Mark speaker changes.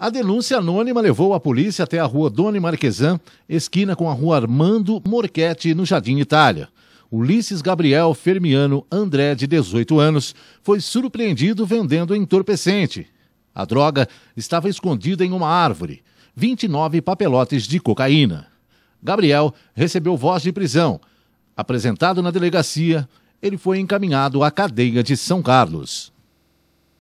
Speaker 1: A denúncia anônima levou a polícia até a rua Doni Marquesan, esquina com a rua Armando Morchetti, no Jardim Itália. Ulisses Gabriel Fermiano André, de 18 anos, foi surpreendido vendendo entorpecente. A droga estava escondida em uma árvore, 29 papelotes de cocaína. Gabriel recebeu voz de prisão. Apresentado na delegacia, ele foi encaminhado à cadeia de São Carlos.